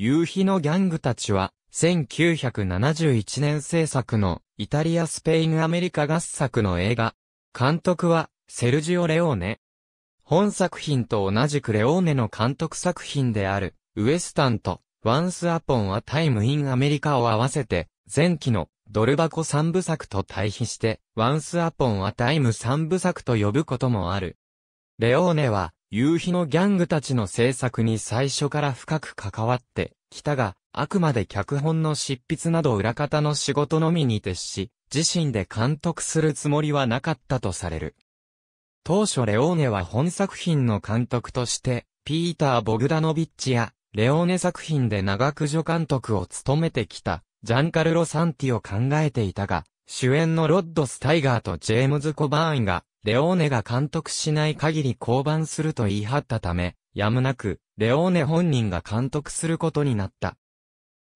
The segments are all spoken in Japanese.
夕日のギャングたちは、1971年制作のイタリア・スペイン・アメリカ合作の映画。監督はセルジオ・レオーネ。本作品と同じくレオーネの監督作品であるウエスタンとワンス・アポン・ア・タイム・イン・アメリカを合わせて前期のドル箱三部作と対比してワンス・アポン・ア・タイム三部作と呼ぶこともある。レオーネは夕日のギャングたちの制作に最初から深く関わって来たが、あくまで脚本の執筆など裏方の仕事のみに徹し、自身で監督するつもりはなかったとされる。当初レオーネは本作品の監督として、ピーター・ボグダノビッチや、レオーネ作品で長く助監督を務めてきた、ジャンカルロ・サンティを考えていたが、主演のロッド・スタイガーとジェームズ・コバーンが、レオーネが監督しない限り降板すると言い張ったため、やむなく、レオーネ本人が監督することになった。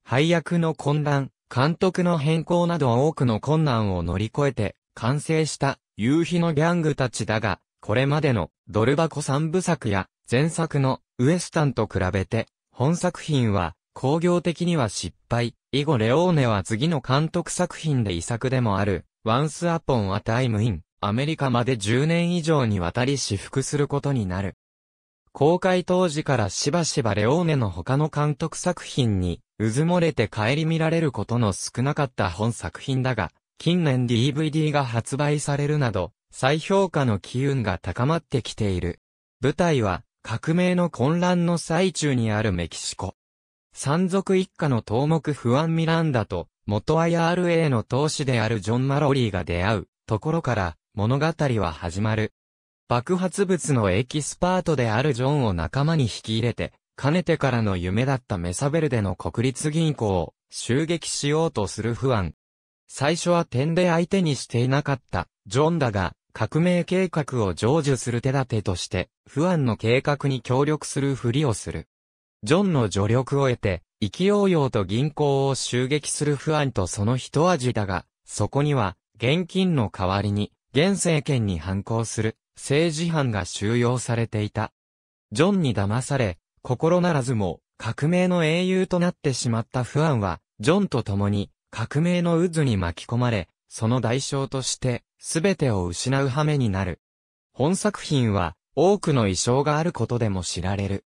配役の混乱、監督の変更など多くの困難を乗り越えて、完成した夕日のギャングたちだが、これまでのドル箱三部作や前作のウエスタンと比べて、本作品は工業的には失敗。以後レオーネは次の監督作品で遺作でもある、ワンスアポンアタイムインアメリカまで10年以上にわたり私服することになる。公開当時からしばしばレオーネの他の監督作品に、うずもれて帰り見られることの少なかった本作品だが、近年 DVD が発売されるなど、再評価の機運が高まってきている。舞台は、革命の混乱の最中にあるメキシコ。山賊一家の頭目フアン・ミランダと、元 IRA の投資であるジョン・マロリーが出会う、ところから、物語は始まる。爆発物のエキスパートであるジョンを仲間に引き入れて、かねてからの夢だったメサベルデの国立銀行を襲撃しようとする不安。最初は点で相手にしていなかったジョンだが、革命計画を成就する手立てとして、不安の計画に協力するふりをする。ジョンの助力を得て、意気揚々と銀行を襲撃する不安とその一味だが、そこには、現金の代わりに、現政権に反抗する、政治犯が収容されていた。ジョンに騙され、心ならずも、革命の英雄となってしまったフアンは、ジョンと共に、革命の渦に巻き込まれ、その代償として、すべてを失う羽目になる。本作品は、多くの意匠があることでも知られる。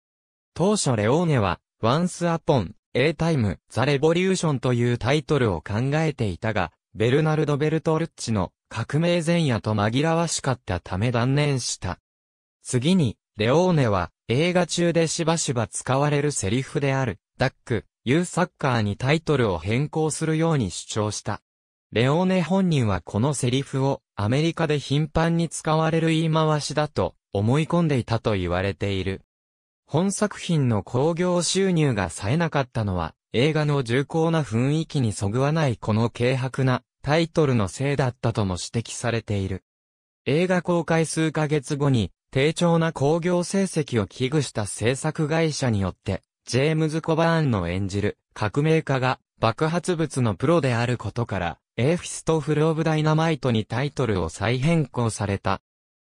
当初レオーネは、Once Upon A Time The Revolution というタイトルを考えていたが、ベルナルド・ベルトルッチの革命前夜と紛らわしかったため断念した。次に、レオーネは映画中でしばしば使われるセリフである、ダック、ユーサッカーにタイトルを変更するように主張した。レオーネ本人はこのセリフをアメリカで頻繁に使われる言い回しだと思い込んでいたと言われている。本作品の興行収入が冴えなかったのは映画の重厚な雰囲気にそぐわないこの軽薄なタイトルのせいだったとも指摘されている。映画公開数ヶ月後に、低調な興行成績を危惧した制作会社によって、ジェームズ・コバーンの演じる革命家が爆発物のプロであることから、エーフィストフル・オブ・ダイナマイトにタイトルを再変更された。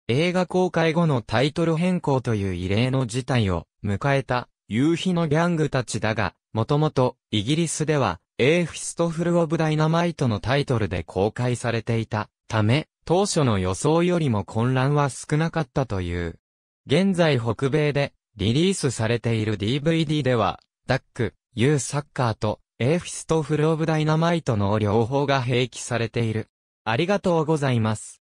映画公開後のタイトル変更という異例の事態を迎えた夕日のギャングたちだが、もともと、イギリスでは、エーフィストフル・オブ・ダイナマイトのタイトルで公開されていたため、当初の予想よりも混乱は少なかったという。現在北米でリリースされている DVD では、ダック、ユーサッカーとエーフィストフル・オブ・ダイナマイトの両方が併記されている。ありがとうございます。